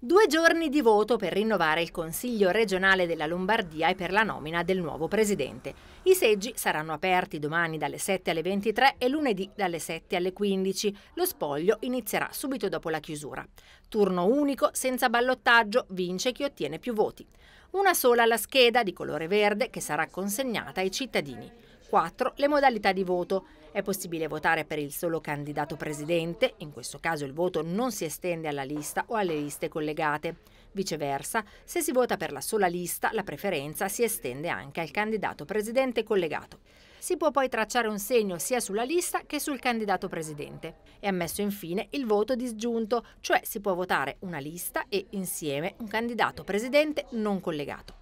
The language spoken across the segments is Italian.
Due giorni di voto per rinnovare il Consiglio regionale della Lombardia e per la nomina del nuovo presidente. I seggi saranno aperti domani dalle 7 alle 23 e lunedì dalle 7 alle 15. Lo spoglio inizierà subito dopo la chiusura. Turno unico, senza ballottaggio, vince chi ottiene più voti. Una sola la scheda di colore verde che sarà consegnata ai cittadini. 4. Le modalità di voto. È possibile votare per il solo candidato presidente, in questo caso il voto non si estende alla lista o alle liste collegate. Viceversa, se si vota per la sola lista, la preferenza si estende anche al candidato presidente collegato. Si può poi tracciare un segno sia sulla lista che sul candidato presidente. È ammesso infine il voto disgiunto, cioè si può votare una lista e insieme un candidato presidente non collegato.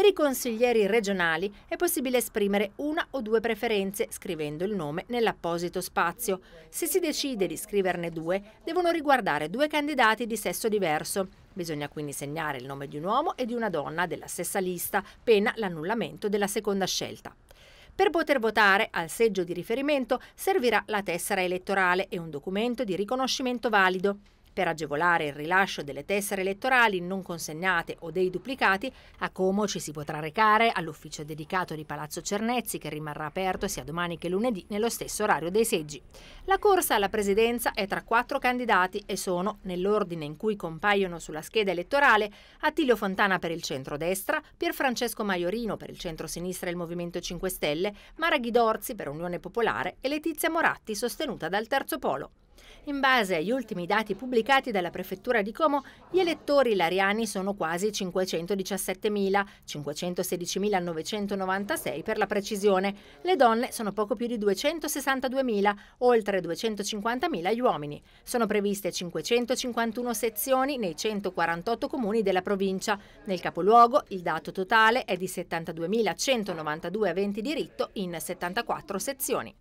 Per i consiglieri regionali è possibile esprimere una o due preferenze scrivendo il nome nell'apposito spazio. Se si decide di scriverne due, devono riguardare due candidati di sesso diverso. Bisogna quindi segnare il nome di un uomo e di una donna della stessa lista, pena l'annullamento della seconda scelta. Per poter votare al seggio di riferimento servirà la tessera elettorale e un documento di riconoscimento valido. Per agevolare il rilascio delle tessere elettorali non consegnate o dei duplicati, a Como ci si potrà recare all'ufficio dedicato di Palazzo Cernezzi che rimarrà aperto sia domani che lunedì nello stesso orario dei seggi. La corsa alla presidenza è tra quattro candidati e sono, nell'ordine in cui compaiono sulla scheda elettorale, Attilio Fontana per il centro centrodestra, Pierfrancesco Maiorino per il centro-sinistra e il Movimento 5 Stelle, Mara Ghidorzi per Unione Popolare e Letizia Moratti sostenuta dal Terzo Polo. In base agli ultimi dati pubblicati dalla Prefettura di Como, gli elettori lariani sono quasi 517.000, 516.996 per la precisione. Le donne sono poco più di 262.000, oltre 250.000 gli uomini. Sono previste 551 sezioni nei 148 comuni della provincia. Nel capoluogo il dato totale è di 72.192 aventi diritto in 74 sezioni.